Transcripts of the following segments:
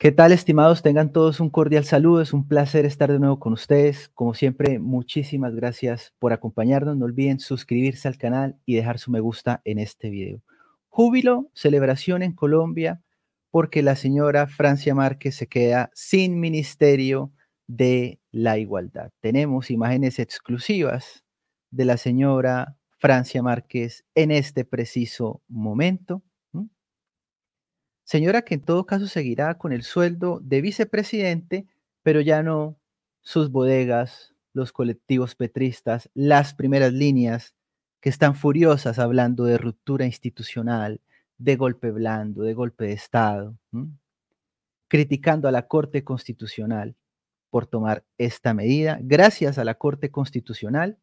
¿Qué tal, estimados? Tengan todos un cordial saludo. Es un placer estar de nuevo con ustedes. Como siempre, muchísimas gracias por acompañarnos. No olviden suscribirse al canal y dejar su me gusta en este video. Júbilo, celebración en Colombia, porque la señora Francia Márquez se queda sin Ministerio de la Igualdad. Tenemos imágenes exclusivas de la señora Francia Márquez en este preciso momento señora que en todo caso seguirá con el sueldo de vicepresidente, pero ya no sus bodegas, los colectivos petristas, las primeras líneas que están furiosas hablando de ruptura institucional, de golpe blando, de golpe de Estado, criticando a la Corte Constitucional por tomar esta medida. Gracias a la Corte Constitucional,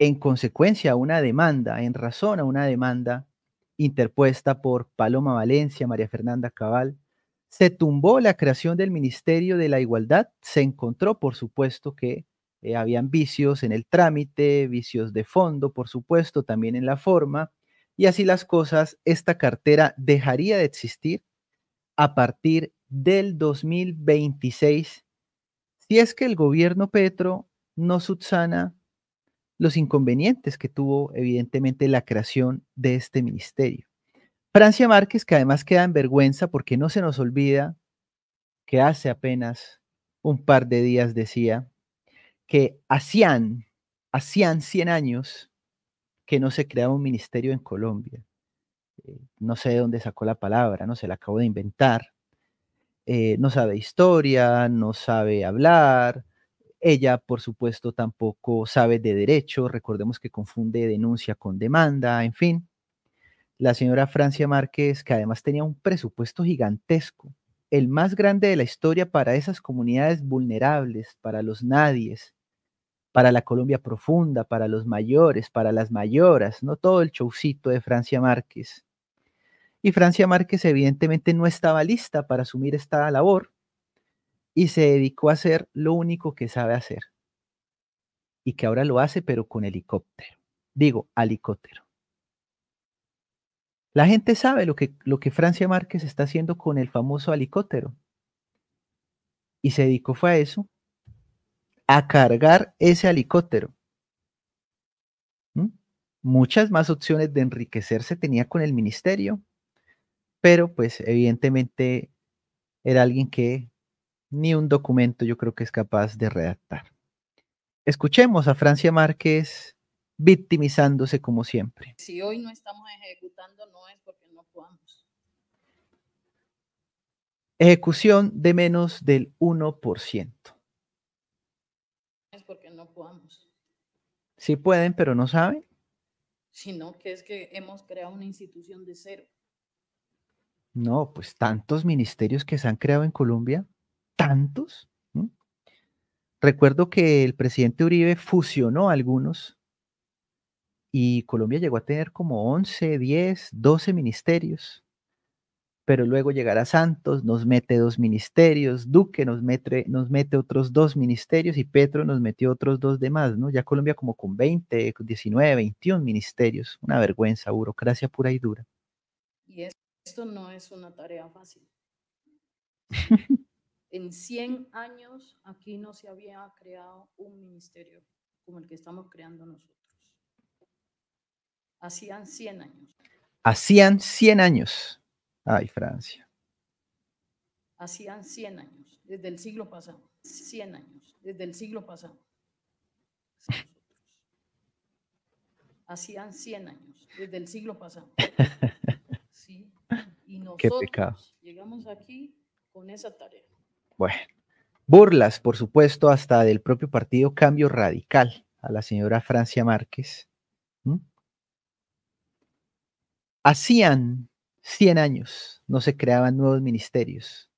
en consecuencia a una demanda, en razón a una demanda interpuesta por Paloma Valencia, María Fernanda Cabal, se tumbó la creación del Ministerio de la Igualdad, se encontró, por supuesto, que eh, habían vicios en el trámite, vicios de fondo, por supuesto, también en la forma, y así las cosas, esta cartera dejaría de existir a partir del 2026, si es que el gobierno Petro no subsana los inconvenientes que tuvo evidentemente la creación de este ministerio. Francia Márquez, que además queda en vergüenza porque no se nos olvida que hace apenas un par de días decía que hacían, hacían 100 años que no se creaba un ministerio en Colombia. Eh, no sé de dónde sacó la palabra, no se la acabo de inventar. Eh, no sabe historia, no sabe hablar, ella, por supuesto, tampoco sabe de derecho, recordemos que confunde denuncia con demanda, en fin. La señora Francia Márquez, que además tenía un presupuesto gigantesco, el más grande de la historia para esas comunidades vulnerables, para los nadies, para la Colombia profunda, para los mayores, para las mayoras, no todo el showcito de Francia Márquez. Y Francia Márquez evidentemente no estaba lista para asumir esta labor y se dedicó a hacer lo único que sabe hacer y que ahora lo hace pero con helicóptero. Digo, helicóptero. La gente sabe lo que, lo que Francia Márquez está haciendo con el famoso helicóptero y se dedicó fue a eso, a cargar ese helicóptero. ¿Mm? Muchas más opciones de enriquecerse tenía con el ministerio, pero pues evidentemente era alguien que ni un documento yo creo que es capaz de redactar. Escuchemos a Francia Márquez victimizándose como siempre. Si hoy no estamos ejecutando no es porque no podamos. Ejecución de menos del 1%. Es porque no podamos. Sí pueden, pero no saben. Sino que es que hemos creado una institución de cero. No, pues tantos ministerios que se han creado en Colombia tantos. Recuerdo que el presidente Uribe fusionó algunos y Colombia llegó a tener como 11, 10, 12 ministerios. Pero luego llegará Santos, nos mete dos ministerios, Duque nos mete, nos mete otros dos ministerios y Petro nos metió otros dos demás, ¿no? Ya Colombia como con 20, 19, 21 ministerios, una vergüenza, burocracia pura y dura. Y esto no es una tarea fácil. En 100 años aquí no se había creado un ministerio como el que estamos creando nosotros. Hacían 100 años. Hacían 100 años. Ay, Francia. Hacían 100 años, desde el siglo pasado. 100 años, desde el siglo pasado. Hacían 100 años, desde el siglo pasado. Sí. Y nosotros llegamos aquí con esa tarea. Bueno, burlas, por supuesto, hasta del propio partido Cambio Radical a la señora Francia Márquez. Hacían 100 años no se creaban nuevos ministerios.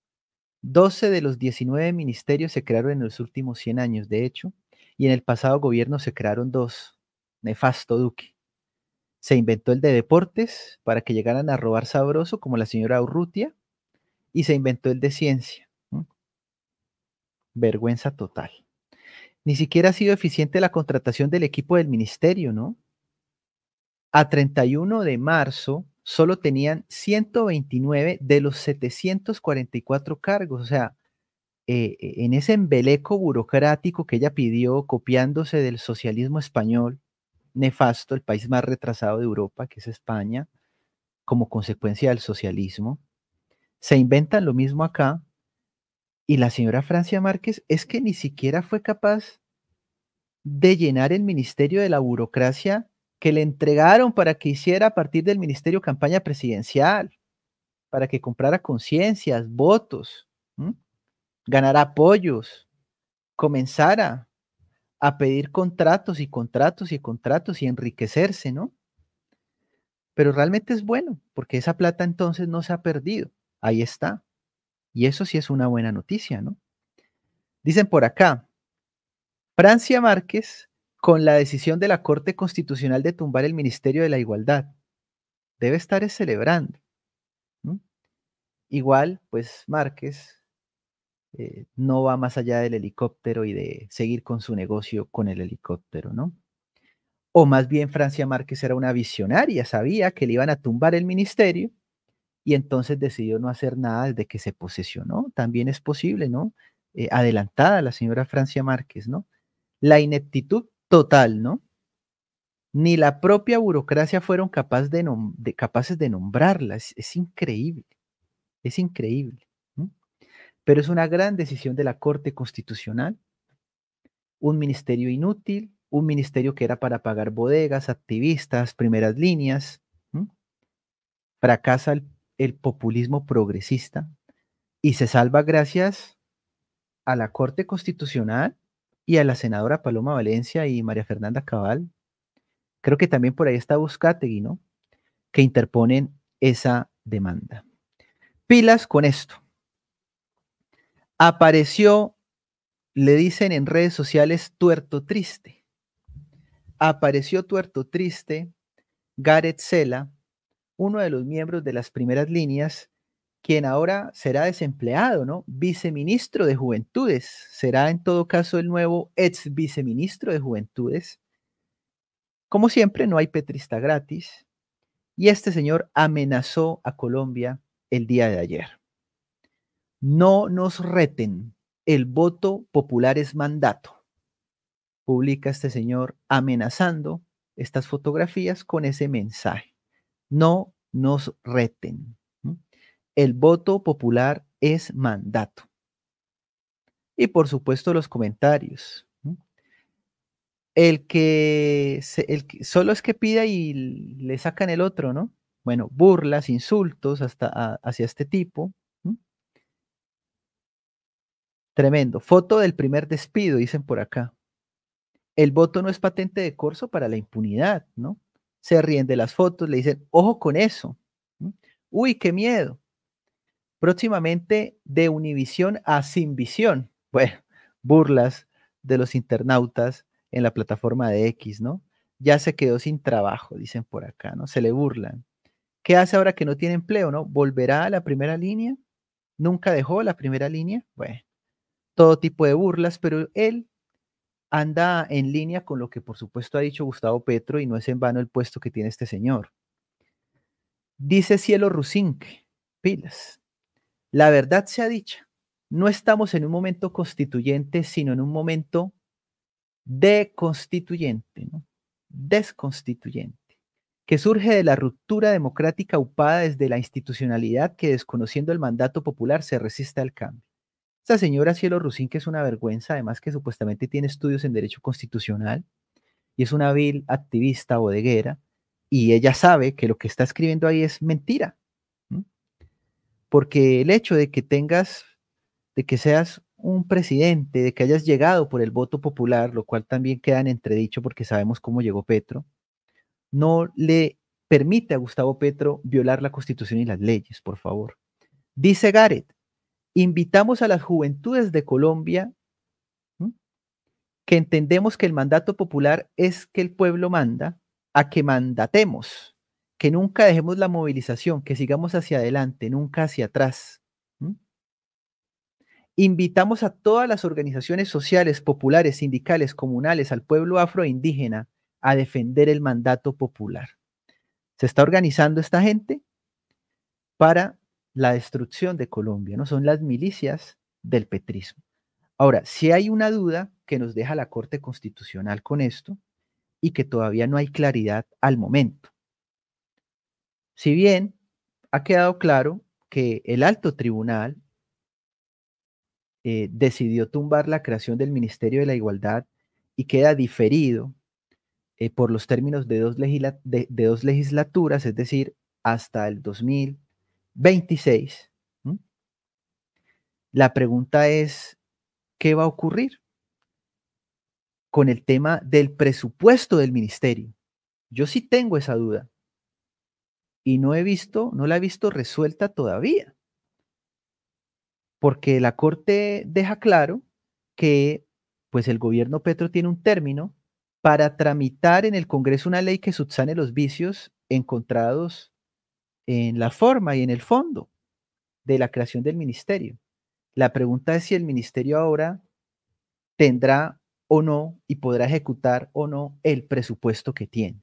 12 de los 19 ministerios se crearon en los últimos 100 años, de hecho, y en el pasado gobierno se crearon dos. Nefasto Duque. Se inventó el de deportes para que llegaran a robar sabroso como la señora Urrutia y se inventó el de ciencia Vergüenza total. Ni siquiera ha sido eficiente la contratación del equipo del ministerio, ¿no? A 31 de marzo solo tenían 129 de los 744 cargos. O sea, eh, eh, en ese embeleco burocrático que ella pidió, copiándose del socialismo español, nefasto, el país más retrasado de Europa, que es España, como consecuencia del socialismo, se inventan lo mismo acá y la señora Francia Márquez es que ni siquiera fue capaz de llenar el Ministerio de la Burocracia que le entregaron para que hiciera a partir del Ministerio campaña presidencial, para que comprara conciencias, votos, ganara apoyos, comenzara a pedir contratos y contratos y contratos y enriquecerse, ¿no? Pero realmente es bueno, porque esa plata entonces no se ha perdido, ahí está. Y eso sí es una buena noticia, ¿no? Dicen por acá, Francia Márquez, con la decisión de la Corte Constitucional de tumbar el Ministerio de la Igualdad, debe estar celebrando. Igual, pues Márquez eh, no va más allá del helicóptero y de seguir con su negocio con el helicóptero, ¿no? O más bien Francia Márquez era una visionaria, sabía que le iban a tumbar el ministerio y entonces decidió no hacer nada desde que se posesionó. También es posible, ¿no? Eh, adelantada la señora Francia Márquez, ¿no? La ineptitud total, ¿no? Ni la propia burocracia fueron de capaces de nombrarla. Es, increíble, es increíble. Pero es una gran decisión de la Corte Constitucional, un ministerio inútil, un ministerio que era para pagar bodegas, activistas, primeras líneas. Fracasa el el populismo progresista y se salva gracias a la Corte Constitucional y a la senadora Paloma Valencia y María Fernanda Cabal. Creo que también por ahí está Buscategui, ¿no? Que interponen esa demanda. Pilas con esto. Apareció, le dicen en redes sociales, tuerto triste. Apareció tuerto triste Gareth Sela, uno de los miembros de las primeras líneas, quien ahora será desempleado, ¿no? Viceministro de Juventudes, será en todo caso el nuevo ex viceministro de Juventudes. Como siempre, no hay petrista gratis. Y este señor amenazó a Colombia el día de ayer. No nos reten, el voto popular es mandato. Publica este señor amenazando estas fotografías con ese mensaje no nos reten. El voto popular es mandato. Y por supuesto los comentarios. El que, el solo es que pida y le sacan el otro, ¿no? Bueno, burlas, insultos hasta hacia este tipo. Tremendo. Foto del primer despido, dicen por acá. El voto no es patente de corso para la impunidad, ¿no? se ríen de las fotos, le dicen, ojo con eso, uy, qué miedo. Próximamente de Univisión a Visión, bueno, burlas de los internautas en la plataforma de X, ¿no? Ya se quedó sin trabajo, dicen por acá, ¿no? Se le burlan. ¿Qué hace ahora que no tiene empleo, no? ¿Volverá a la primera línea? ¿Nunca dejó la primera línea? Bueno, todo tipo de burlas, pero él anda en línea con lo que por supuesto ha dicho Gustavo Petro y no es en vano el puesto que tiene este señor. Dice Cielo Rusinque, pilas, la verdad sea dicha, no estamos en un momento constituyente, sino en un momento deconstituyente, ¿no? desconstituyente, que surge de la ruptura democrática upada desde la institucionalidad que desconociendo el mandato popular se resiste al cambio. Esta señora Cielo Rusín, que es una vergüenza, además que supuestamente tiene estudios en Derecho Constitucional y es una vil activista bodeguera, y ella sabe que lo que está escribiendo ahí es mentira. Porque el hecho de que tengas, de que seas un presidente, de que hayas llegado por el voto popular, lo cual también queda en entredicho porque sabemos cómo llegó Petro, no le permite a Gustavo Petro violar la constitución y las leyes, por favor. Dice Gareth, invitamos a las juventudes de Colombia que entendemos que el mandato popular es que el pueblo manda, a que mandatemos, que nunca dejemos la movilización, que sigamos hacia adelante, nunca hacia atrás. Invitamos a todas las organizaciones sociales, populares, sindicales, comunales, al pueblo afroindígena a defender el mandato popular. Se está organizando esta gente para la destrucción de Colombia, ¿no? Son las milicias del petrismo. Ahora, si hay una duda que nos deja la Corte Constitucional con esto y que todavía no hay claridad al momento. Si bien ha quedado claro que el alto tribunal eh, decidió tumbar la creación del Ministerio de la Igualdad y queda diferido eh, por los términos de dos, de dos legislaturas, es decir, hasta el 2000 26. La pregunta es, ¿qué va a ocurrir con el tema del presupuesto del ministerio? Yo sí tengo esa duda y no he visto, no la he visto resuelta todavía. Porque la Corte deja claro que pues el gobierno Petro tiene un término para tramitar en el Congreso una ley que subsane los vicios encontrados en la forma y en el fondo de la creación del ministerio. La pregunta es si el ministerio ahora tendrá o no y podrá ejecutar o no el presupuesto que tiene.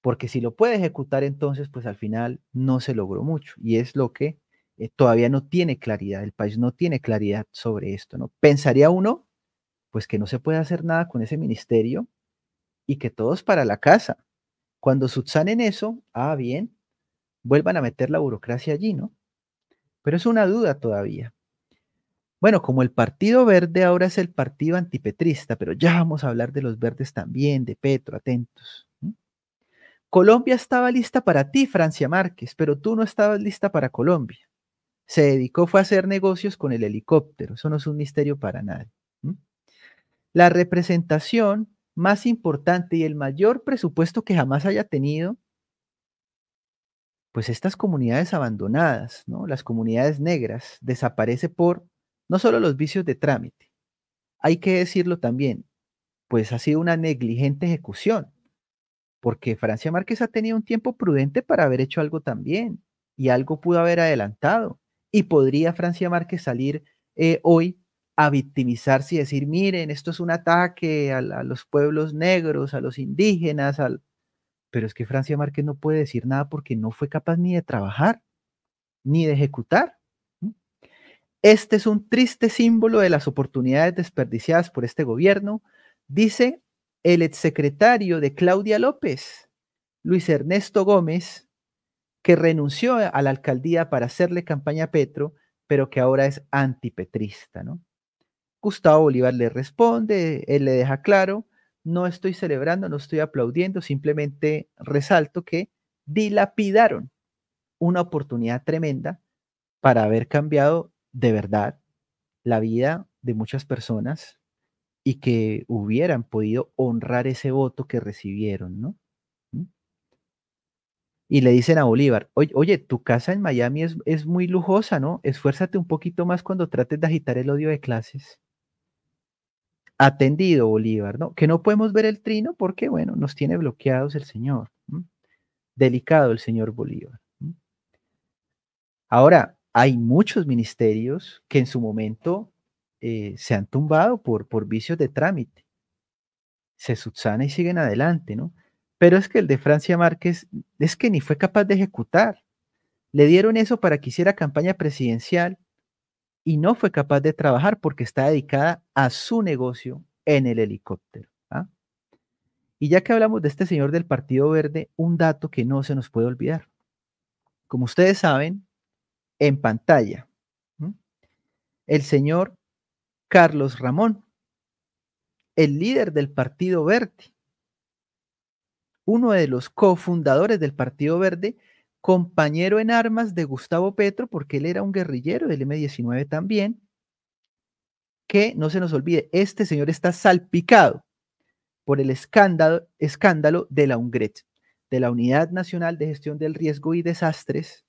Porque si lo puede ejecutar entonces, pues al final no se logró mucho y es lo que eh, todavía no tiene claridad, el país no tiene claridad sobre esto, ¿no? Pensaría uno, pues que no se puede hacer nada con ese ministerio y que todos para la casa. Cuando subsanen eso, ah, bien, vuelvan a meter la burocracia allí, ¿no? Pero es una duda todavía. Bueno, como el Partido Verde ahora es el partido antipetrista, pero ya vamos a hablar de los verdes también, de Petro, atentos. Colombia estaba lista para ti, Francia Márquez, pero tú no estabas lista para Colombia. Se dedicó fue a hacer negocios con el helicóptero, eso no es un misterio para nadie. La representación más importante y el mayor presupuesto que jamás haya tenido pues estas comunidades abandonadas, ¿no? las comunidades negras, desaparece por no solo los vicios de trámite, hay que decirlo también, pues ha sido una negligente ejecución, porque Francia Márquez ha tenido un tiempo prudente para haber hecho algo también, y algo pudo haber adelantado, y podría Francia Márquez salir eh, hoy a victimizarse y decir, miren, esto es un ataque a los pueblos negros, a los indígenas, al pero es que Francia Márquez no puede decir nada porque no fue capaz ni de trabajar, ni de ejecutar. Este es un triste símbolo de las oportunidades desperdiciadas por este gobierno, dice el exsecretario de Claudia López, Luis Ernesto Gómez, que renunció a la alcaldía para hacerle campaña a Petro, pero que ahora es antipetrista, ¿no? Gustavo Bolívar le responde, él le deja claro no estoy celebrando, no estoy aplaudiendo, simplemente resalto que dilapidaron una oportunidad tremenda para haber cambiado de verdad la vida de muchas personas y que hubieran podido honrar ese voto que recibieron, ¿no? ¿Mm? Y le dicen a Bolívar, oye, tu casa en Miami es, es muy lujosa, ¿no? Esfuérzate un poquito más cuando trates de agitar el odio de clases atendido Bolívar, ¿no? Que no podemos ver el trino porque, bueno, nos tiene bloqueados el Señor. Delicado el Señor Bolívar. Ahora, hay muchos ministerios que en su momento eh, se han tumbado por, por vicios de trámite. Se subsana y siguen adelante, ¿no? Pero es que el de Francia Márquez es que ni fue capaz de ejecutar. Le dieron eso para que hiciera campaña presidencial y no fue capaz de trabajar porque está dedicada a su negocio en el helicóptero. ¿ah? Y ya que hablamos de este señor del Partido Verde, un dato que no se nos puede olvidar. Como ustedes saben, en pantalla, el señor Carlos Ramón, el líder del Partido Verde, uno de los cofundadores del Partido Verde, compañero en armas de Gustavo Petro, porque él era un guerrillero del M-19 también, que no se nos olvide, este señor está salpicado por el escándalo, escándalo de la UNGRET, de la Unidad Nacional de Gestión del Riesgo y Desastres,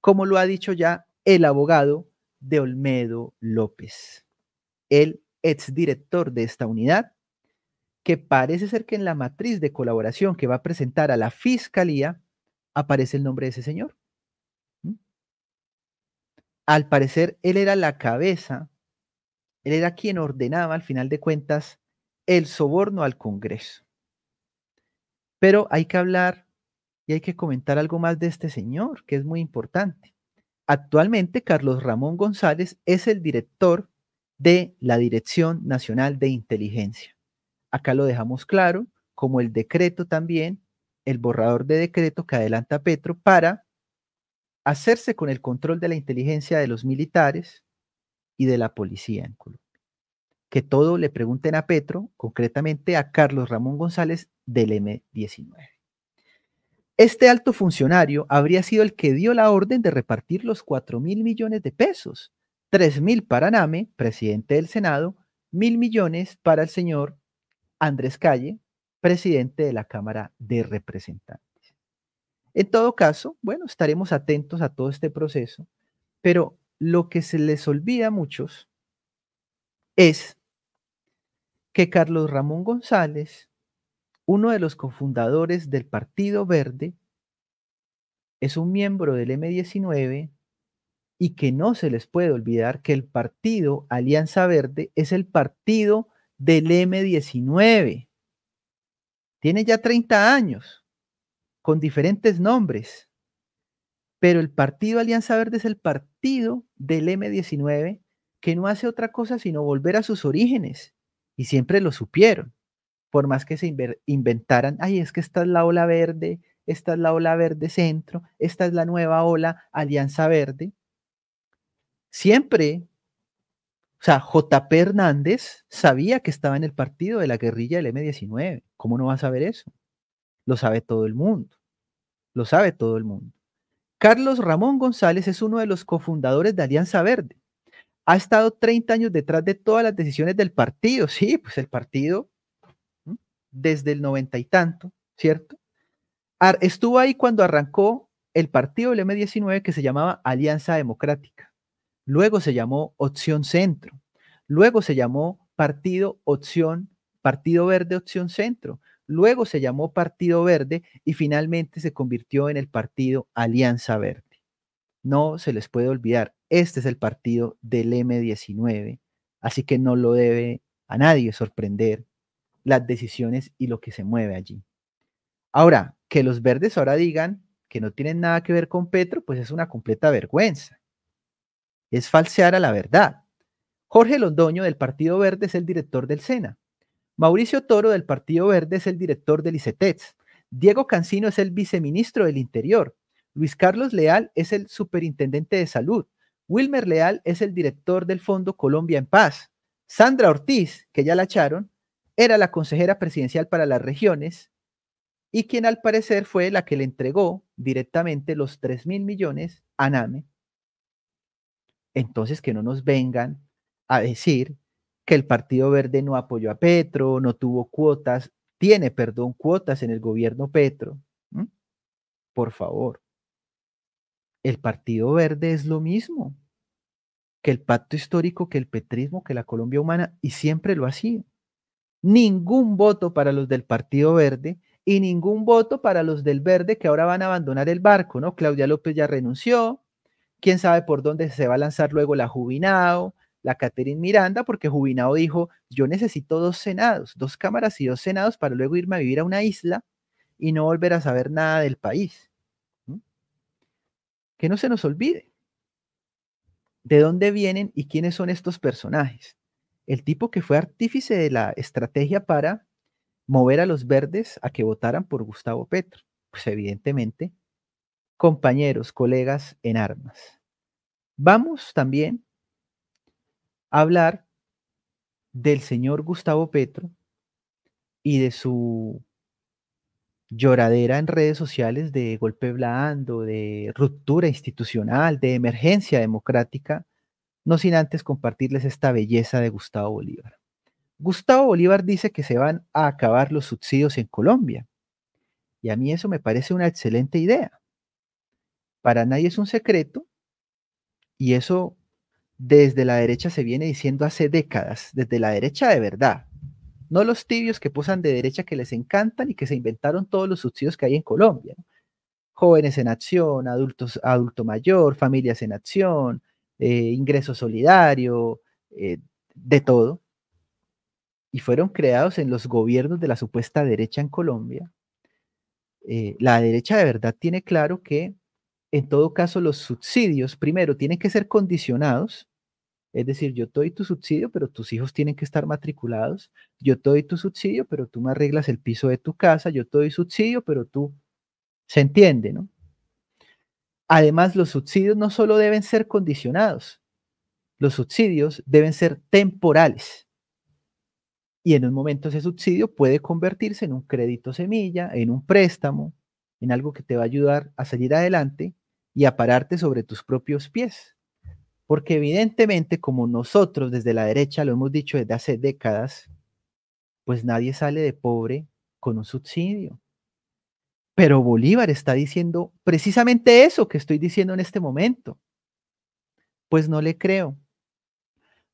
como lo ha dicho ya el abogado de Olmedo López, el exdirector de esta unidad, que parece ser que en la matriz de colaboración que va a presentar a la Fiscalía, aparece el nombre de ese señor. Al parecer, él era la cabeza, él era quien ordenaba, al final de cuentas, el soborno al Congreso. Pero hay que hablar y hay que comentar algo más de este señor, que es muy importante. Actualmente, Carlos Ramón González es el director de la Dirección Nacional de Inteligencia. Acá lo dejamos claro, como el decreto también el borrador de decreto que adelanta Petro para hacerse con el control de la inteligencia de los militares y de la policía en Colombia. Que todo le pregunten a Petro, concretamente a Carlos Ramón González del M19. Este alto funcionario habría sido el que dio la orden de repartir los 4 mil millones de pesos, 3.000 mil para Name, presidente del Senado, mil millones para el señor Andrés Calle, presidente de la Cámara de Representantes. En todo caso, bueno, estaremos atentos a todo este proceso, pero lo que se les olvida a muchos es que Carlos Ramón González, uno de los cofundadores del Partido Verde, es un miembro del M19 y que no se les puede olvidar que el partido Alianza Verde es el partido del M19. Tiene ya 30 años, con diferentes nombres, pero el partido Alianza Verde es el partido del M19 que no hace otra cosa sino volver a sus orígenes, y siempre lo supieron, por más que se inventaran, ay, es que esta es la ola verde, esta es la ola verde centro, esta es la nueva ola Alianza Verde. Siempre o sea, JP Hernández sabía que estaba en el partido de la guerrilla del M19. ¿Cómo no va a saber eso? Lo sabe todo el mundo. Lo sabe todo el mundo. Carlos Ramón González es uno de los cofundadores de Alianza Verde. Ha estado 30 años detrás de todas las decisiones del partido. Sí, pues el partido desde el noventa y tanto, ¿cierto? estuvo ahí cuando arrancó el partido del M19 que se llamaba Alianza Democrática luego se llamó Opción Centro, luego se llamó Partido Opción, Partido Verde Opción Centro, luego se llamó Partido Verde y finalmente se convirtió en el Partido Alianza Verde. No se les puede olvidar, este es el partido del M19, así que no lo debe a nadie sorprender las decisiones y lo que se mueve allí. Ahora, que los verdes ahora digan que no tienen nada que ver con Petro, pues es una completa vergüenza es falsear a la verdad. Jorge Londoño del Partido Verde es el director del SENA. Mauricio Toro del Partido Verde es el director del ICETEX. Diego Cancino es el viceministro del Interior. Luis Carlos Leal es el superintendente de salud. Wilmer Leal es el director del Fondo Colombia en Paz. Sandra Ortiz, que ya la echaron, era la consejera presidencial para las regiones y quien al parecer fue la que le entregó directamente los 3 mil millones a NAME entonces que no nos vengan a decir que el Partido Verde no apoyó a Petro, no tuvo cuotas, tiene, perdón, cuotas en el gobierno Petro. Por favor, el Partido Verde es lo mismo que el pacto histórico, que el petrismo, que la Colombia humana, y siempre lo ha sido. Ningún voto para los del Partido Verde y ningún voto para los del Verde que ahora van a abandonar el barco, ¿no? Claudia López ya renunció, quién sabe por dónde se va a lanzar luego la Jubinado, la Catherine Miranda, porque Jubinado dijo, yo necesito dos senados, dos cámaras y dos senados para luego irme a vivir a una isla y no volver a saber nada del país. Que no se nos olvide. ¿De dónde vienen y quiénes son estos personajes? El tipo que fue artífice de la estrategia para mover a los verdes a que votaran por Gustavo Petro. Pues evidentemente compañeros, colegas en armas. Vamos también a hablar del señor Gustavo Petro y de su lloradera en redes sociales de golpe blando, de ruptura institucional, de emergencia democrática, no sin antes compartirles esta belleza de Gustavo Bolívar. Gustavo Bolívar dice que se van a acabar los subsidios en Colombia. Y a mí eso me parece una excelente idea para nadie es un secreto y eso desde la derecha se viene diciendo hace décadas, desde la derecha de verdad. No los tibios que posan de derecha que les encantan y que se inventaron todos los subsidios que hay en Colombia. Jóvenes en acción, adultos, adulto mayor, familias en acción, eh, ingreso solidario, eh, de todo. Y fueron creados en los gobiernos de la supuesta derecha en Colombia. Eh, la derecha de verdad tiene claro que en todo caso, los subsidios, primero, tienen que ser condicionados. Es decir, yo doy tu subsidio, pero tus hijos tienen que estar matriculados. Yo doy tu subsidio, pero tú me arreglas el piso de tu casa. Yo te doy subsidio, pero tú... Se entiende, ¿no? Además, los subsidios no solo deben ser condicionados, los subsidios deben ser temporales. Y en un momento ese subsidio puede convertirse en un crédito semilla, en un préstamo, en algo que te va a ayudar a salir adelante, y a pararte sobre tus propios pies. Porque evidentemente, como nosotros desde la derecha lo hemos dicho desde hace décadas, pues nadie sale de pobre con un subsidio. Pero Bolívar está diciendo precisamente eso que estoy diciendo en este momento. Pues no le creo,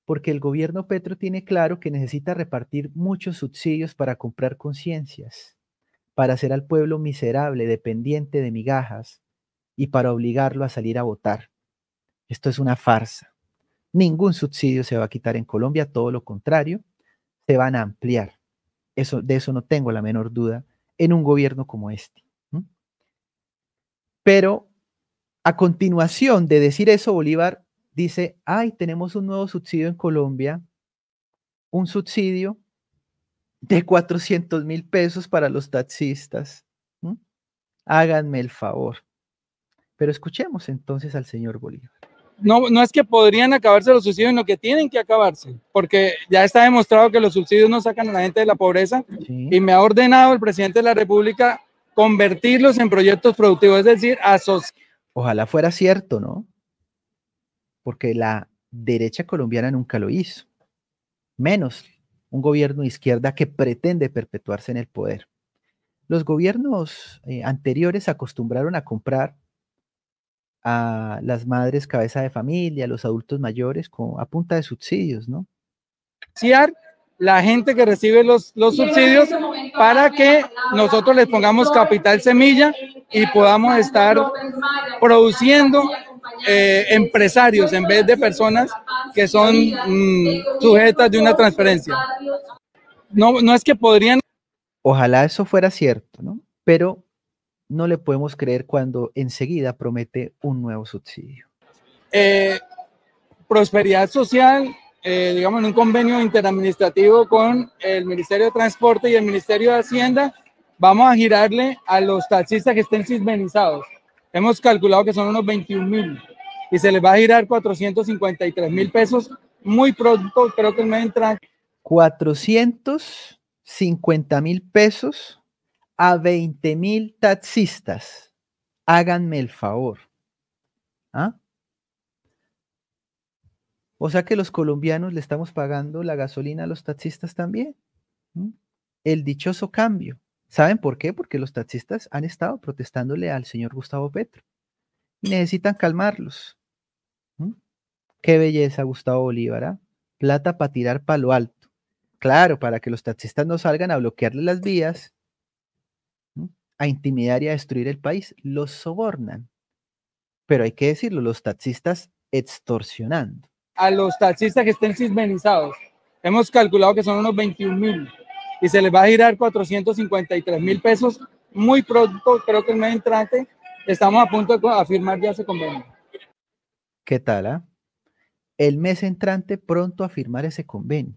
porque el gobierno Petro tiene claro que necesita repartir muchos subsidios para comprar conciencias, para hacer al pueblo miserable, dependiente de migajas, y para obligarlo a salir a votar. Esto es una farsa. Ningún subsidio se va a quitar en Colombia, todo lo contrario, se van a ampliar. Eso, de eso no tengo la menor duda en un gobierno como este. Pero a continuación de decir eso, Bolívar dice, ay, tenemos un nuevo subsidio en Colombia, un subsidio de 400 mil pesos para los taxistas. Háganme el favor. Pero escuchemos entonces al señor Bolívar. No, no es que podrían acabarse los subsidios, sino que tienen que acabarse, porque ya está demostrado que los subsidios no sacan a la gente de la pobreza y me ha ordenado el presidente de la República convertirlos en proyectos productivos, es decir, asociar. Ojalá fuera cierto, ¿no? Porque la derecha colombiana nunca lo hizo, menos un gobierno de izquierda que pretende perpetuarse en el poder. Los gobiernos eh, anteriores acostumbraron a comprar a las madres cabeza de familia, a los adultos mayores, a punta de subsidios, ¿no? La gente que recibe los, subsidios para que nosotros les pongamos capital semilla y podamos estar produciendo eh, empresarios en vez de personas que son mm, sujetas de una transferencia. No, no es que podrían... Ojalá eso fuera cierto, ¿no? Pero no le podemos creer cuando enseguida promete un nuevo subsidio. Eh, prosperidad social, eh, digamos, en un convenio interadministrativo con el Ministerio de Transporte y el Ministerio de Hacienda, vamos a girarle a los taxistas que estén sismenizados. Hemos calculado que son unos 21 mil y se les va a girar 453 mil pesos muy pronto, creo que el mes entra. 450 mil pesos a 20 mil taxistas, háganme el favor. ¿Ah? O sea que los colombianos le estamos pagando la gasolina a los taxistas también. El dichoso cambio. ¿Saben por qué? Porque los taxistas han estado protestándole al señor Gustavo Petro necesitan calmarlos. Qué belleza, Gustavo Bolívar. ¿ah? Plata para tirar palo alto. Claro, para que los taxistas no salgan a bloquearle las vías a intimidar y a destruir el país, los sobornan. Pero hay que decirlo, los taxistas extorsionando. A los taxistas que estén cismenizados, hemos calculado que son unos 21 mil y se les va a girar 453 mil pesos muy pronto, creo que el mes entrante, estamos a punto de firmar ya ese convenio. ¿Qué tal? Ah? El mes entrante pronto a firmar ese convenio.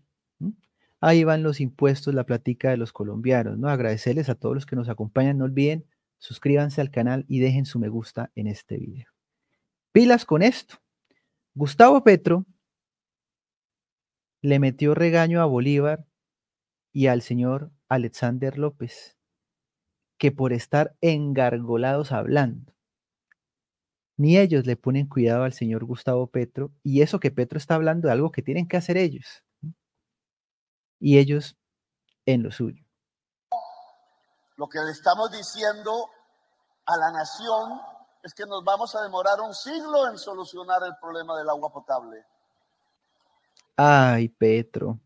Ahí van los impuestos, la plática de los colombianos, ¿no? Agradecerles a todos los que nos acompañan. No olviden, suscríbanse al canal y dejen su me gusta en este video. Pilas con esto. Gustavo Petro le metió regaño a Bolívar y al señor Alexander López, que por estar engargolados hablando, ni ellos le ponen cuidado al señor Gustavo Petro, y eso que Petro está hablando de algo que tienen que hacer ellos y ellos en lo suyo. Lo que le estamos diciendo a la nación es que nos vamos a demorar un siglo en solucionar el problema del agua potable. Ay, Petro,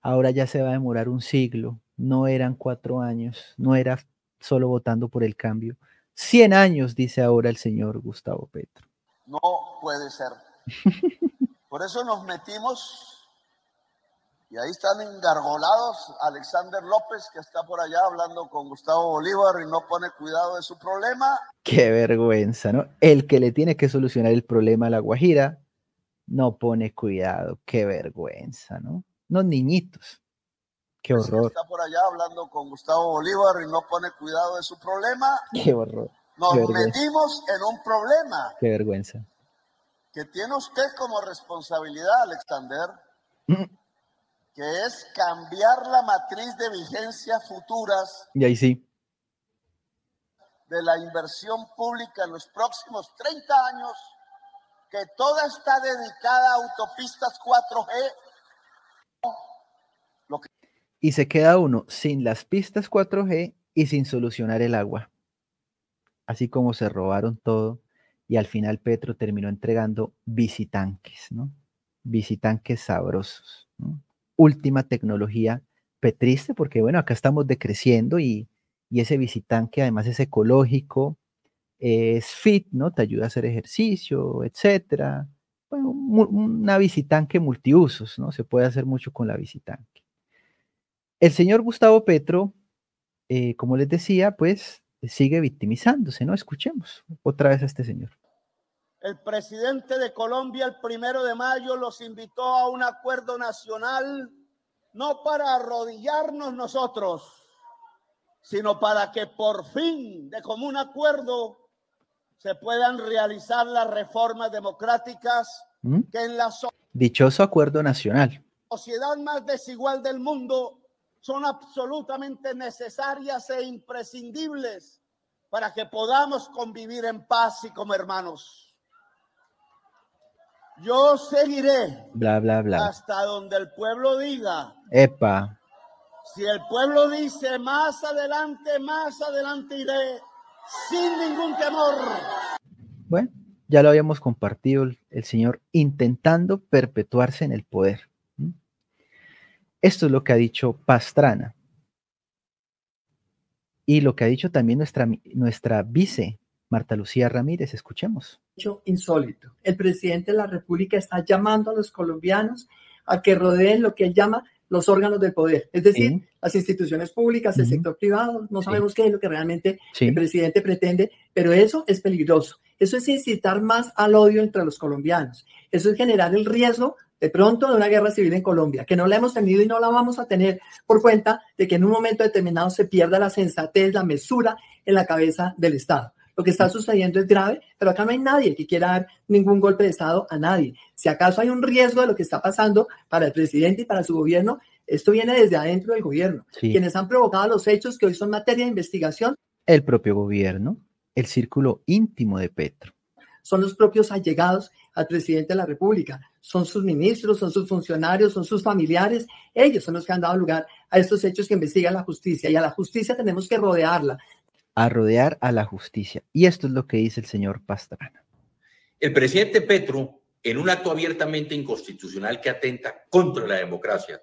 ahora ya se va a demorar un siglo. No eran cuatro años, no era solo votando por el cambio. Cien años, dice ahora el señor Gustavo Petro. No puede ser. Por eso nos metimos y ahí están engargolados Alexander López, que está por allá hablando con Gustavo Bolívar y no pone cuidado de su problema. Qué vergüenza, ¿no? El que le tiene que solucionar el problema a la Guajira no pone cuidado. Qué vergüenza, ¿no? Los niñitos. Qué horror. Está por allá hablando con Gustavo Bolívar y no pone cuidado de su problema. Qué horror. Nos metimos en un problema. Qué vergüenza. Que tiene usted como responsabilidad, Alexander. Mm que es cambiar la matriz de vigencia futuras. Y ahí sí. De la inversión pública en los próximos 30 años, que toda está dedicada a autopistas 4G. Y se queda uno sin las pistas 4G y sin solucionar el agua. Así como se robaron todo y al final Petro terminó entregando visitanques, ¿no? Visitanques sabrosos, ¿no? última tecnología petriste, porque bueno, acá estamos decreciendo y, ese visitante además es ecológico, es fit, ¿no? Te ayuda a hacer ejercicio, etcétera. Bueno, una visitanque multiusos, ¿no? Se puede hacer mucho con la visitanque. El señor Gustavo Petro, eh, como les decía, pues sigue victimizándose, ¿no? Escuchemos otra vez a este señor. El presidente de Colombia el primero de mayo los invitó a un acuerdo nacional, no para arrodillarnos nosotros, sino para que por fin, de común acuerdo, se puedan realizar las reformas democráticas ¿Mm? que en la dichoso acuerdo nacional sociedad más desigual del mundo son absolutamente necesarias e imprescindibles para que podamos convivir en paz y como hermanos. Yo seguiré. Hasta donde el pueblo diga. Epa. Si el pueblo dice más adelante, más adelante iré, sin ningún temor. Bueno, ya lo habíamos compartido, el, Señor intentando perpetuarse en el poder. Esto es lo que ha dicho Pastrana. Y lo que ha dicho también nuestra, nuestra vice Marta Lucía Ramírez, escuchemos. Hecho insólito. El presidente de la República está llamando a los colombianos a que rodeen lo que él llama los órganos del poder, es decir, las instituciones públicas, el sector privado, no sabemos qué es lo que realmente el presidente pretende, pero eso es peligroso. Eso es incitar más al odio entre los colombianos. Eso es generar el riesgo de pronto de una guerra civil en Colombia, que no la hemos tenido y no la vamos a tener por cuenta de que en un momento determinado se pierda la sensatez, la mesura en la cabeza del Estado. Lo que está sucediendo es grave, pero acá no hay nadie que quiera dar ningún golpe de Estado a nadie. Si acaso hay un riesgo de lo que está pasando para el presidente y para su gobierno, esto viene desde adentro del gobierno. Quienes han provocado los hechos que hoy son materia de investigación. El propio gobierno, el círculo íntimo de Petro. Son los propios allegados al presidente de la República. Son sus ministros, son sus funcionarios, son sus familiares. Ellos son los que han dado lugar a estos hechos que investiga la justicia. Y a la justicia tenemos que rodearla a rodear a la justicia. Y esto es lo que dice el señor Pastrana. El presidente Petro, en un acto abiertamente inconstitucional que atenta contra la democracia,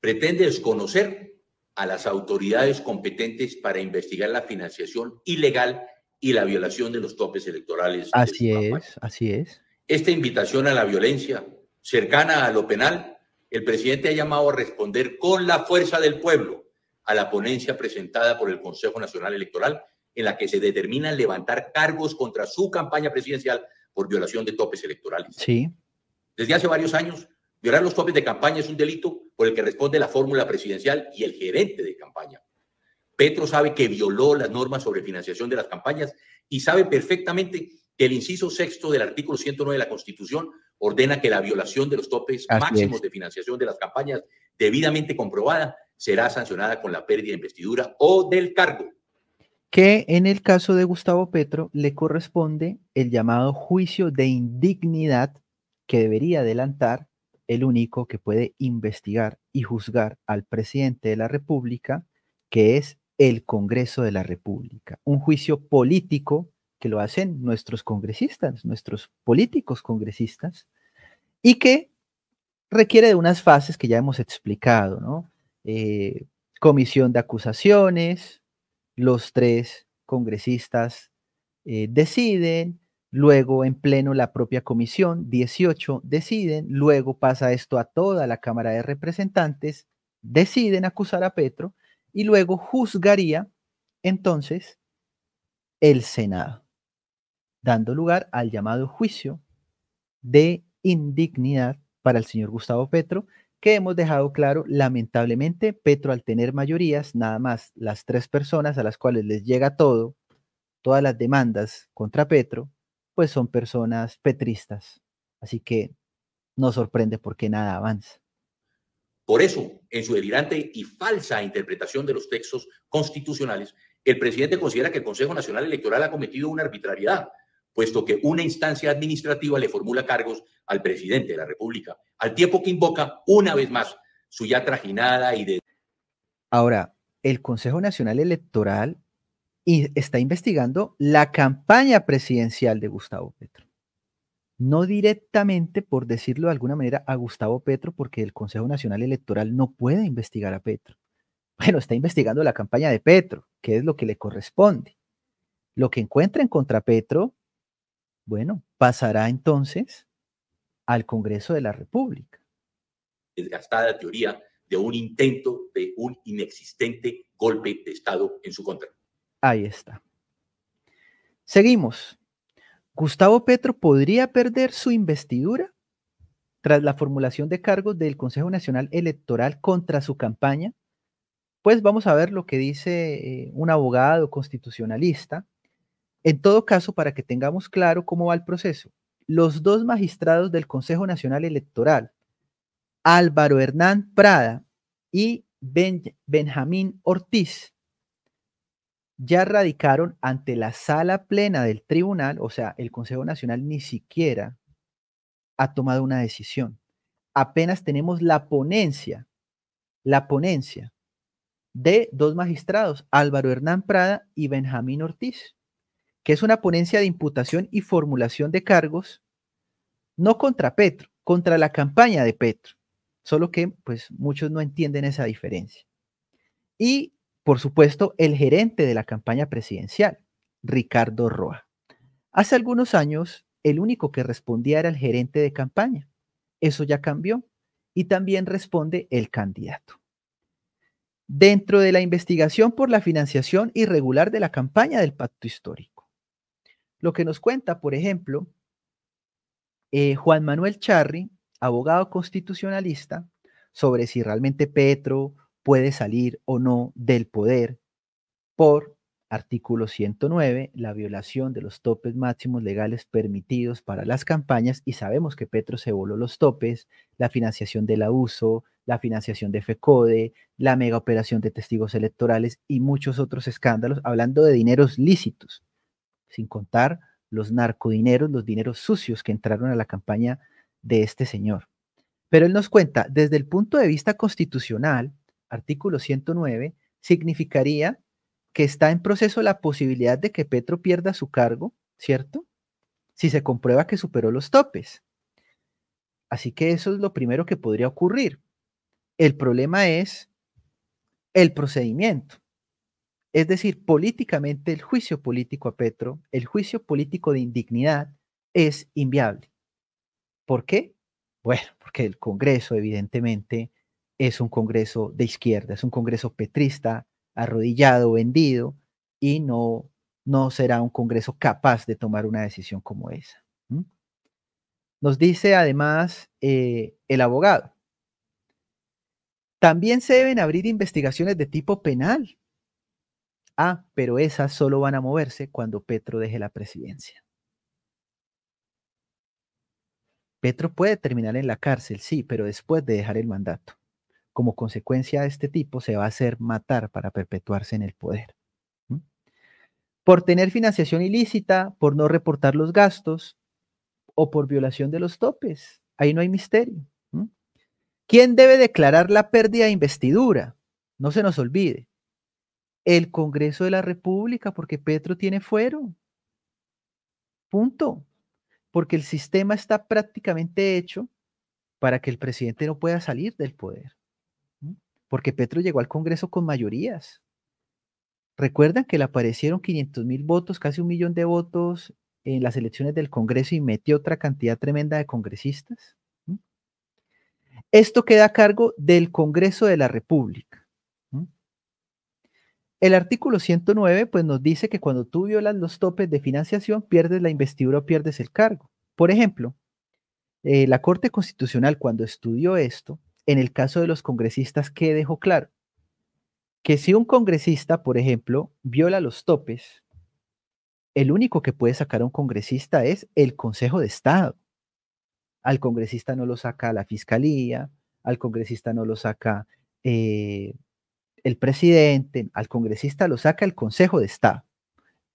pretende desconocer a las autoridades competentes para investigar la financiación ilegal y la violación de los topes electorales. Así es, así es. Esta invitación a la violencia cercana a lo penal, el presidente ha llamado a responder con la fuerza del pueblo a la ponencia presentada por el Consejo Nacional Electoral en la que se determina levantar cargos contra su campaña presidencial por violación de topes electorales. Sí. Desde hace varios años, violar los topes de campaña es un delito por el que responde la fórmula presidencial y el gerente de campaña. Petro sabe que violó las normas sobre financiación de las campañas y sabe perfectamente que el inciso sexto del artículo 109 de la Constitución ordena que la violación de los topes máximos de financiación de las campañas debidamente comprobada será sancionada con la pérdida de investidura o del cargo. Que en el caso de Gustavo Petro le corresponde el llamado juicio de indignidad que debería adelantar el único que puede investigar y juzgar al presidente de la República, que es el Congreso de la República. Un juicio político que lo hacen nuestros congresistas, nuestros políticos congresistas, y que requiere de unas fases que ya hemos explicado, ¿no? Eh, comisión de acusaciones, los tres congresistas eh, deciden, luego en pleno la propia comisión, 18 deciden, luego pasa esto a toda la Cámara de Representantes, deciden acusar a Petro y luego juzgaría entonces el Senado, dando lugar al llamado juicio de indignidad para el señor Gustavo Petro, que hemos dejado claro, lamentablemente, Petro al tener mayorías, nada más las tres personas a las cuales les llega todo, todas las demandas contra Petro, pues son personas petristas. Así que no sorprende porque nada avanza. Por eso, en su delirante y falsa interpretación de los textos constitucionales, el presidente considera que el Consejo Nacional Electoral ha cometido una arbitrariedad puesto que una instancia administrativa le formula cargos al presidente de la República, al tiempo que invoca una vez más su ya trajinada y de... Ahora, el Consejo Nacional Electoral está investigando la campaña presidencial de Gustavo Petro. No directamente, por decirlo de alguna manera, a Gustavo Petro, porque el Consejo Nacional Electoral no puede investigar a Petro. Bueno, está investigando la campaña de Petro, que es lo que le corresponde. Lo que encuentran contra Petro bueno, pasará entonces al Congreso de la República. Desgastada teoría de un intento de un inexistente golpe de Estado en su contra. Ahí está. Seguimos. Gustavo Petro podría perder su investidura tras la formulación de cargos del Consejo Nacional Electoral contra su campaña. Pues vamos a ver lo que dice eh, un abogado constitucionalista, en todo caso, para que tengamos claro cómo va el proceso, los dos magistrados del Consejo Nacional Electoral, Álvaro Hernán Prada y Benjamín Ortiz, ya radicaron ante la sala plena del tribunal, o sea, el Consejo Nacional ni siquiera ha tomado una decisión. Apenas tenemos la ponencia, la ponencia de dos magistrados, Álvaro Hernán Prada y Benjamín Ortiz que es una ponencia de imputación y formulación de cargos, no contra Petro, contra la campaña de Petro, solo que pues muchos no entienden esa diferencia. Y, por supuesto, el gerente de la campaña presidencial, Ricardo Roa. Hace algunos años, el único que respondía era el gerente de campaña. Eso ya cambió y también responde el candidato. Dentro de la investigación por la financiación irregular de la campaña del pacto histórico, lo que nos cuenta, por ejemplo, eh, Juan Manuel Charri, abogado constitucionalista, sobre si realmente Petro puede salir o no del poder por artículo 109, la violación de los topes máximos legales permitidos para las campañas, y sabemos que Petro se voló los topes, la financiación del abuso, la financiación de FECODE, la mega operación de testigos electorales y muchos otros escándalos, hablando de dineros lícitos sin contar los narcodineros, los dineros sucios que entraron a la campaña de este señor. Pero él nos cuenta, desde el punto de vista constitucional, artículo 109, significaría que está en proceso la posibilidad de que Petro pierda su cargo, ¿cierto? Si se comprueba que superó los topes. Así que eso es lo primero que podría ocurrir. El problema es el procedimiento. Es decir, políticamente el juicio político a Petro, el juicio político de indignidad, es inviable. ¿Por qué? Bueno, porque el Congreso evidentemente es un Congreso de izquierda, es un Congreso petrista, arrodillado, vendido, y no, no será un Congreso capaz de tomar una decisión como esa. Nos dice además eh, el abogado. También se deben abrir investigaciones de tipo penal Ah, pero esas solo van a moverse cuando Petro deje la presidencia. Petro puede terminar en la cárcel, sí, pero después de dejar el mandato. Como consecuencia de este tipo, se va a hacer matar para perpetuarse en el poder. Por tener financiación ilícita, por no reportar los gastos o por violación de los topes. Ahí no hay misterio. ¿Quién debe declarar la pérdida de investidura? No se nos olvide el Congreso de la República, porque Petro tiene fuero. Punto. Porque el sistema está prácticamente hecho para que el presidente no pueda salir del poder. Porque Petro llegó al Congreso con mayorías. Recuerdan que le aparecieron 500 mil votos, casi un millón de votos en las elecciones del Congreso y metió otra cantidad tremenda de congresistas. Esto queda a cargo del Congreso de la República. El artículo 109 pues, nos dice que cuando tú violas los topes de financiación, pierdes la investidura o pierdes el cargo. Por ejemplo, eh, la Corte Constitucional cuando estudió esto, en el caso de los congresistas, ¿qué dejó claro? Que si un congresista, por ejemplo, viola los topes, el único que puede sacar a un congresista es el Consejo de Estado. Al congresista no lo saca la Fiscalía, al congresista no lo saca eh, el presidente, al congresista lo saca el Consejo de Estado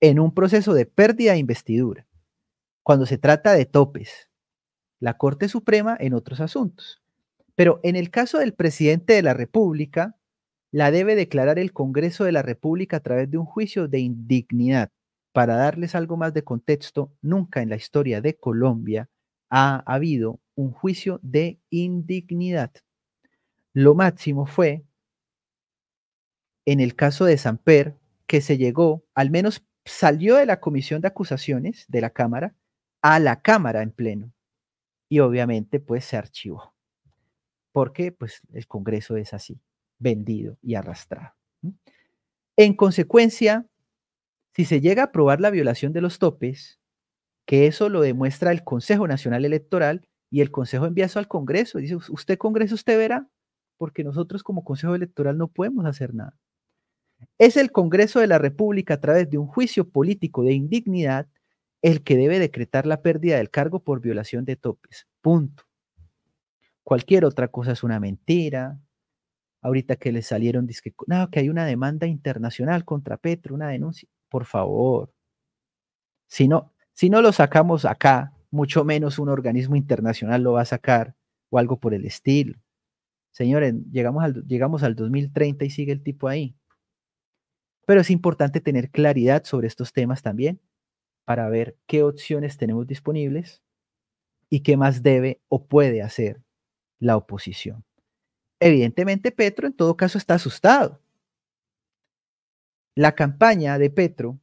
en un proceso de pérdida de investidura, cuando se trata de topes, la Corte Suprema en otros asuntos. Pero en el caso del presidente de la República, la debe declarar el Congreso de la República a través de un juicio de indignidad. Para darles algo más de contexto, nunca en la historia de Colombia ha habido un juicio de indignidad. Lo máximo fue en el caso de Samper, que se llegó, al menos salió de la comisión de acusaciones de la Cámara a la Cámara en pleno. Y obviamente, pues se archivó. Porque, pues, el Congreso es así, vendido y arrastrado. En consecuencia, si se llega a probar la violación de los topes, que eso lo demuestra el Consejo Nacional Electoral y el Consejo envía eso al Congreso. Dice, usted Congreso, usted verá, porque nosotros como Consejo Electoral no podemos hacer nada. Es el Congreso de la República, a través de un juicio político de indignidad, el que debe decretar la pérdida del cargo por violación de topes. Punto. Cualquier otra cosa es una mentira. Ahorita que le salieron, dice no, que hay una demanda internacional contra Petro, una denuncia. Por favor. Si no, si no lo sacamos acá, mucho menos un organismo internacional lo va a sacar o algo por el estilo. Señores, llegamos al, llegamos al 2030 y sigue el tipo ahí. Pero es importante tener claridad sobre estos temas también para ver qué opciones tenemos disponibles y qué más debe o puede hacer la oposición. Evidentemente, Petro en todo caso está asustado. La campaña de Petro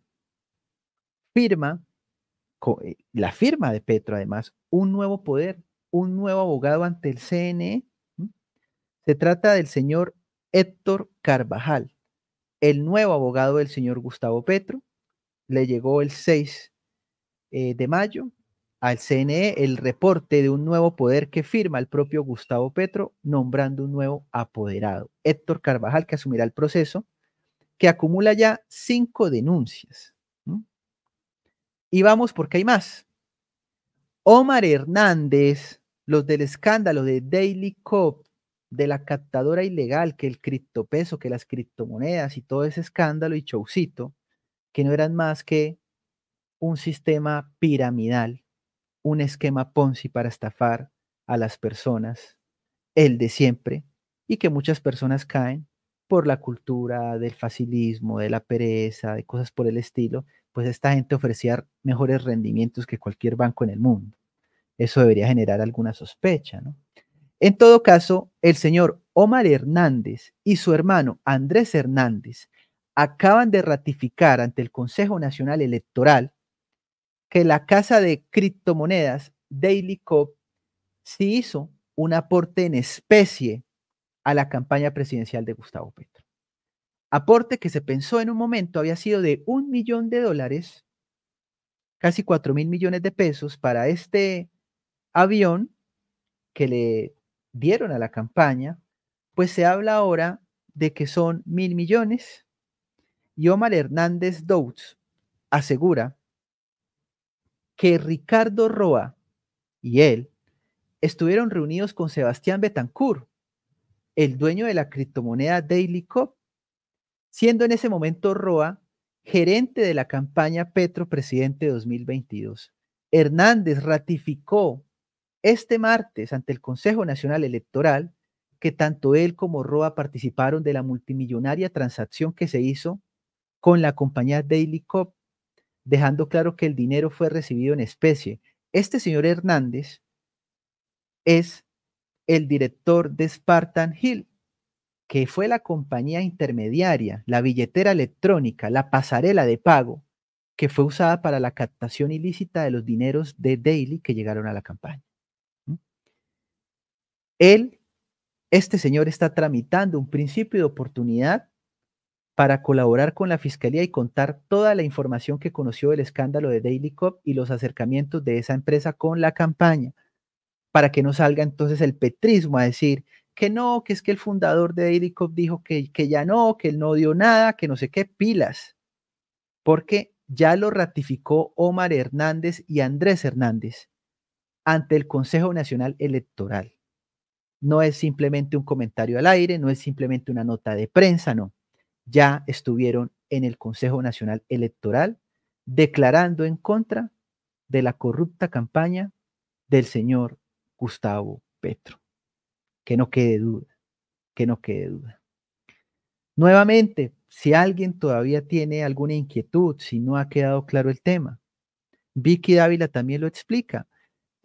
firma, eh, la firma de Petro además, un nuevo poder, un nuevo abogado ante el CNE. Se trata del señor Héctor Carvajal, el nuevo abogado del señor Gustavo Petro le llegó el 6 eh, de mayo al CNE el reporte de un nuevo poder que firma el propio Gustavo Petro nombrando un nuevo apoderado, Héctor Carvajal, que asumirá el proceso, que acumula ya cinco denuncias. Y vamos porque hay más. Omar Hernández, los del escándalo de Daily Cop de la captadora ilegal, que el criptopeso, que las criptomonedas y todo ese escándalo y showcito, que no eran más que un sistema piramidal, un esquema Ponzi para estafar a las personas, el de siempre, y que muchas personas caen por la cultura del facilismo, de la pereza, de cosas por el estilo, pues esta gente ofrecía mejores rendimientos que cualquier banco en el mundo. Eso debería generar alguna sospecha, ¿no? En todo caso, el señor Omar Hernández y su hermano Andrés Hernández acaban de ratificar ante el Consejo Nacional Electoral que la casa de criptomonedas Daily Cop sí hizo un aporte en especie a la campaña presidencial de Gustavo Petro. Aporte que se pensó en un momento había sido de un millón de dólares, casi cuatro mil millones de pesos para este avión que le dieron a la campaña, pues se habla ahora de que son mil millones. Y Omar Hernández Douts asegura que Ricardo Roa y él estuvieron reunidos con Sebastián Betancourt, el dueño de la criptomoneda Daily Cop, siendo en ese momento Roa gerente de la campaña Petro Presidente 2022. Hernández ratificó este martes ante el Consejo Nacional Electoral que tanto él como Roa participaron de la multimillonaria transacción que se hizo con la compañía Daily Cop, dejando claro que el dinero fue recibido en especie. Este señor Hernández es el director de Spartan Hill, que fue la compañía intermediaria, la billetera electrónica, la pasarela de pago que fue usada para la captación ilícita de los dineros de Daily que llegaron a la campaña. Él, este señor está tramitando un principio de oportunidad para colaborar con la fiscalía y contar toda la información que conoció del escándalo de Daily Cop y los acercamientos de esa empresa con la campaña, para que no salga entonces el petrismo a decir que no, que es que el fundador de Daily Cop dijo que, que ya no, que él no dio nada, que no sé qué, pilas, porque ya lo ratificó Omar Hernández y Andrés Hernández ante el Consejo Nacional Electoral no es simplemente un comentario al aire, no es simplemente una nota de prensa, no. Ya estuvieron en el Consejo Nacional Electoral declarando en contra de la corrupta campaña del señor Gustavo Petro. Que no quede duda, que no quede duda. Nuevamente, si alguien todavía tiene alguna inquietud, si no ha quedado claro el tema, Vicky Dávila también lo explica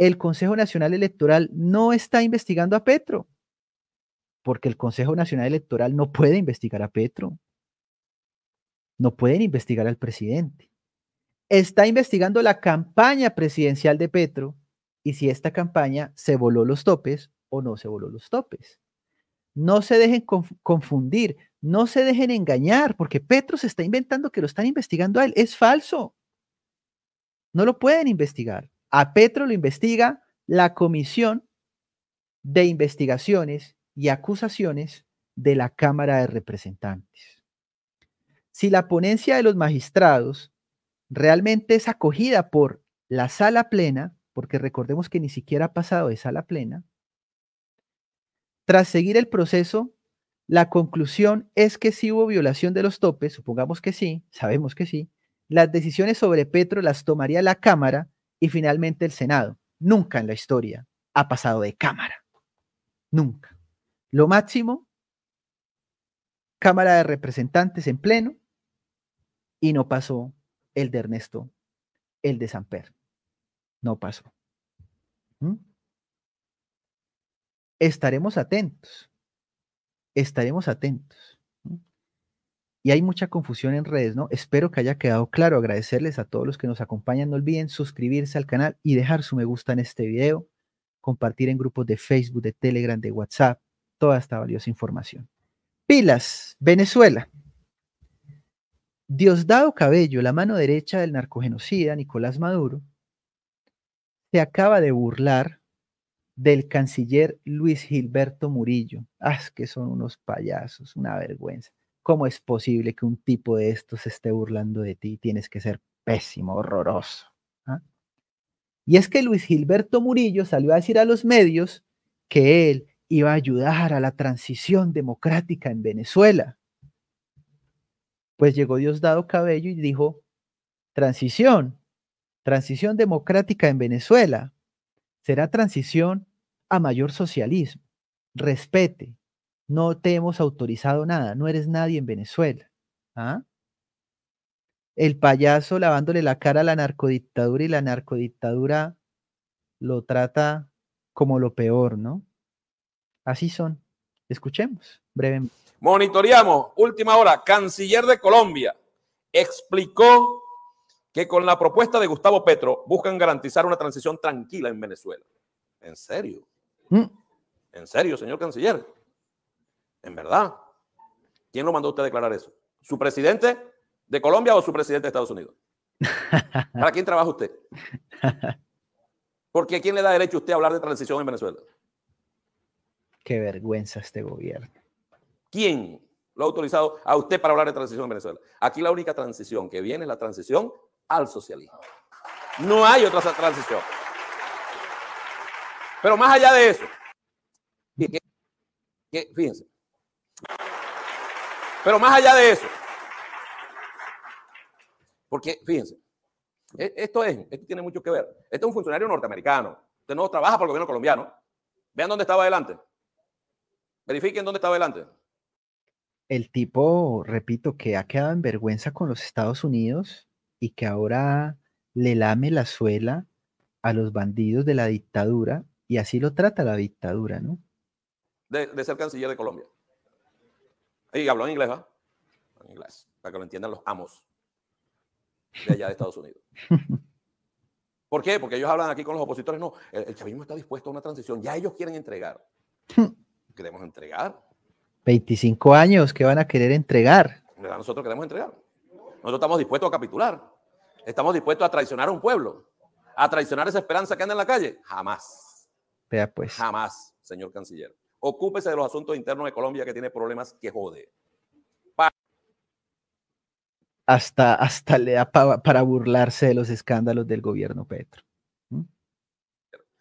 el Consejo Nacional Electoral no está investigando a Petro, porque el Consejo Nacional Electoral no puede investigar a Petro. No pueden investigar al presidente. Está investigando la campaña presidencial de Petro y si esta campaña se voló los topes o no se voló los topes. No se dejen confundir, no se dejen engañar, porque Petro se está inventando que lo están investigando a él. Es falso. No lo pueden investigar. A Petro lo investiga la Comisión de Investigaciones y Acusaciones de la Cámara de Representantes. Si la ponencia de los magistrados realmente es acogida por la sala plena, porque recordemos que ni siquiera ha pasado de sala plena, tras seguir el proceso, la conclusión es que si hubo violación de los topes, supongamos que sí, sabemos que sí, las decisiones sobre Petro las tomaría la Cámara y finalmente el Senado. Nunca en la historia ha pasado de Cámara. Nunca. Lo máximo, Cámara de Representantes en pleno, y no pasó el de Ernesto, el de Samper. No pasó. ¿Mm? Estaremos atentos. Estaremos atentos y hay mucha confusión en redes, ¿no? Espero que haya quedado claro. Agradecerles a todos los que nos acompañan. No olviden suscribirse al canal y dejar su me gusta en este video, compartir en grupos de Facebook, de Telegram, de WhatsApp, toda esta valiosa información. Pilas, Venezuela. Diosdado Cabello, la mano derecha del narcogenocida Nicolás Maduro, se acaba de burlar del canciller Luis Gilberto Murillo. Ah, que son unos payasos, una vergüenza. ¿Cómo es posible que un tipo de estos esté burlando de ti? Tienes que ser pésimo, horroroso. Ah? Y es que Luis Gilberto Murillo salió a decir a los medios que él iba a ayudar a la transición democrática en Venezuela. Pues llegó Diosdado Cabello y dijo, transición, transición democrática en Venezuela, será transición a mayor socialismo. Respete, no te hemos autorizado nada, no eres nadie en Venezuela. ¿Ah? El payaso lavándole la cara a la narcodictadura y la narcodictadura lo trata como lo peor, ¿no? Así son. Escuchemos brevemente. Monitoreamos, última hora, canciller de Colombia explicó que con la propuesta de Gustavo Petro buscan garantizar una transición tranquila en Venezuela. ¿En serio? Mm. ¿En serio, señor canciller? En verdad. ¿Quién lo mandó usted a declarar eso? ¿Su presidente de Colombia o su presidente de Estados Unidos? ¿Para quién trabaja usted? Porque ¿quién le da derecho a usted a hablar de transición en Venezuela? Qué vergüenza este gobierno. ¿Quién lo ha autorizado a usted para hablar de transición en Venezuela? Aquí la única transición que viene es la transición al socialismo. No hay otra transición. Pero más allá de eso, fíjense, pero más allá de eso. Porque, fíjense, e, esto es, esto tiene mucho que ver. Este es un funcionario norteamericano. Usted no trabaja para el gobierno colombiano. Vean dónde estaba adelante. Verifiquen dónde estaba adelante. El tipo, repito, que ha quedado en vergüenza con los Estados Unidos y que ahora le lame la suela a los bandidos de la dictadura y así lo trata la dictadura, ¿no? De, de ser canciller de Colombia. Y habló en inglés, ¿va? En inglés, para que lo entiendan los amos de allá de Estados Unidos. ¿Por qué? Porque ellos hablan aquí con los opositores. No, el, chavismo está dispuesto a una transición. Ya ellos quieren entregar. Queremos entregar. 25 años que van a querer entregar. Nosotros queremos entregar. Nosotros estamos dispuestos a capitular. Estamos dispuestos a traicionar a un pueblo. A traicionar esa esperanza que anda en la calle. Jamás. Vea pues. Jamás, señor canciller. Ocúpese de los asuntos internos de Colombia que tiene problemas que jode. hasta, hasta le da para burlarse de los escándalos del gobierno Petro.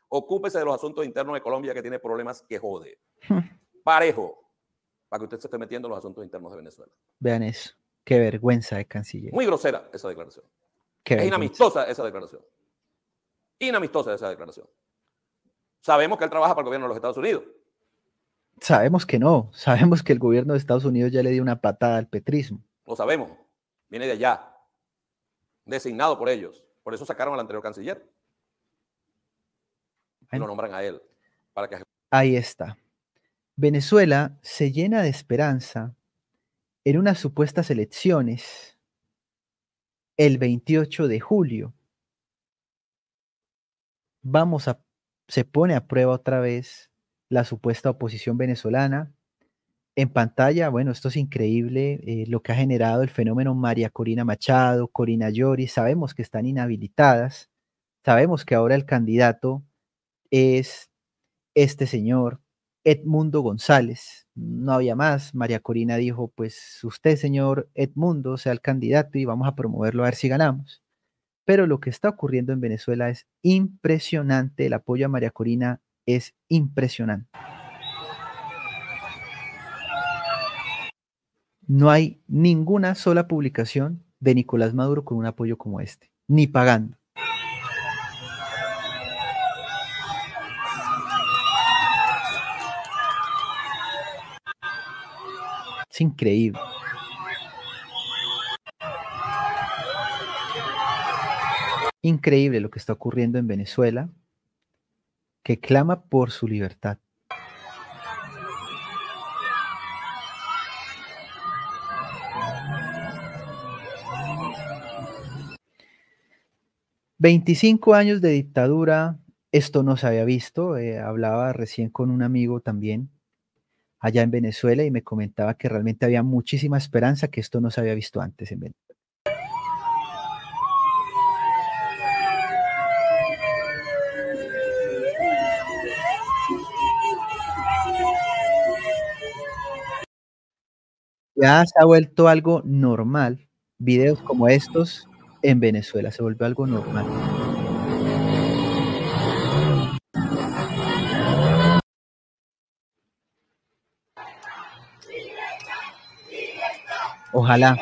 Ocúpese de los asuntos internos de Colombia que tiene problemas que jode. Hmm. Parejo, para que usted se esté metiendo en los asuntos internos de Venezuela. Vean eso. Qué vergüenza de canciller. Muy grosera esa declaración. Qué es inamistosa esa declaración. Inamistosa esa declaración. Sabemos que él trabaja para el gobierno de los Estados Unidos. Sabemos que no, sabemos que el gobierno de Estados Unidos ya le dio una patada al petrismo. Lo sabemos, viene de allá, designado por ellos. Por eso sacaron al anterior canciller. lo nombran a él. Ahí está. Venezuela se llena de esperanza en unas supuestas elecciones el 28 de julio. Vamos a, se pone a prueba otra vez la supuesta oposición venezolana. En pantalla, bueno, esto es increíble, eh, lo que ha generado el fenómeno María Corina Machado, Corina Llori, sabemos que están inhabilitadas, sabemos que ahora el candidato es este señor, Edmundo González. No había más. María Corina dijo, pues usted, señor Edmundo, sea el candidato y vamos a promoverlo a ver si ganamos. Pero lo que está ocurriendo en Venezuela es impresionante. El apoyo a María Corina es impresionante. No hay ninguna sola publicación de Nicolás Maduro con un apoyo como este, ni pagando. Es increíble. Increíble lo que está ocurriendo en Venezuela, que clama por su libertad. 25 años de dictadura, esto no se había visto, eh, hablaba recién con un amigo también allá en Venezuela y me comentaba que realmente había muchísima esperanza, que esto no se había visto antes en Venezuela. ya se ha vuelto algo normal. Videos como estos en Venezuela se volvió algo normal. Ojalá.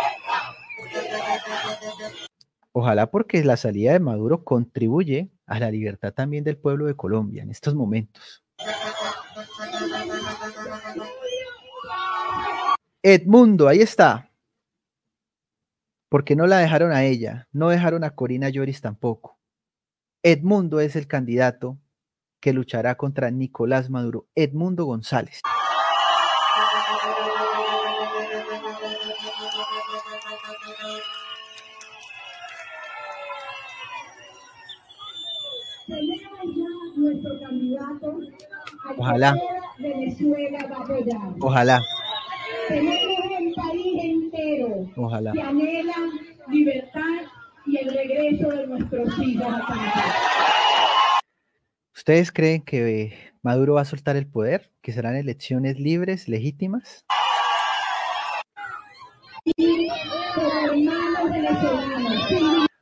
Ojalá porque la salida de Maduro contribuye a la libertad también del pueblo de Colombia en estos momentos. Edmundo, ahí está. Porque no la dejaron a ella, no dejaron a Corina Lloris tampoco. Edmundo es el candidato que luchará contra Nicolás Maduro, Edmundo González. Ojalá. Ojalá. Ojalá. libertad y el regreso de nuestros hijos a ¿Ustedes creen que eh, Maduro va a soltar el poder? ¿Que serán elecciones libres, legítimas?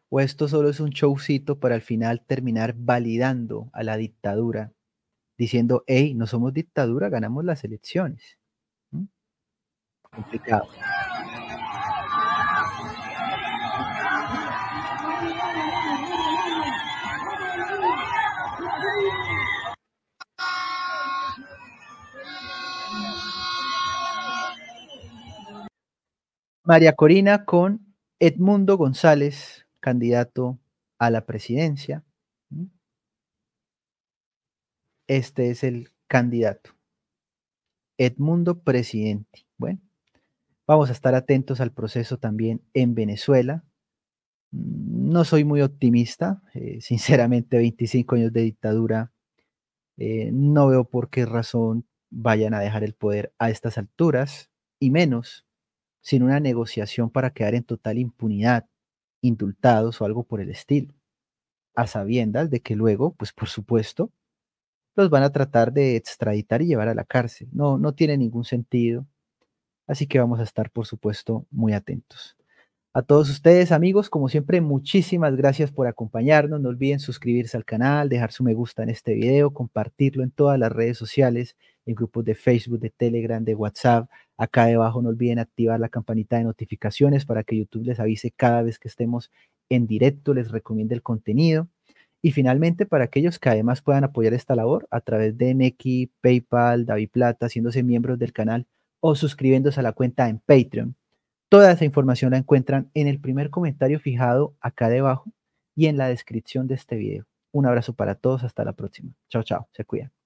¿O esto solo es un showcito para al final terminar validando a la dictadura, diciendo, hey, no somos dictadura, ganamos las elecciones? María Corina con Edmundo González, candidato a la presidencia. Este es el candidato. Edmundo presidente. Bueno, Vamos a estar atentos al proceso también en Venezuela. Mm, no soy muy optimista, eh, sinceramente 25 años de dictadura, eh, no veo por qué razón vayan a dejar el poder a estas alturas y menos sin una negociación para quedar en total impunidad, indultados o algo por el estilo, a sabiendas de que luego, pues por supuesto, los van a tratar de extraditar y llevar a la cárcel. No, no tiene ningún sentido Así que vamos a estar, por supuesto, muy atentos. A todos ustedes, amigos, como siempre, muchísimas gracias por acompañarnos. No olviden suscribirse al canal, dejar su me gusta en este video, compartirlo en todas las redes sociales, en grupos de Facebook, de Telegram, de WhatsApp. Acá debajo no olviden activar la campanita de notificaciones para que YouTube les avise cada vez que estemos en directo, les recomiende el contenido. Y finalmente, para aquellos que además puedan apoyar esta labor a través de Nequi, PayPal, David Plata, haciéndose miembros del canal, o suscribiéndose a la cuenta en Patreon. Toda esa información la encuentran en el primer comentario fijado acá debajo y en la descripción de este video. Un abrazo para todos, hasta la próxima. Chao, chao, se cuidan.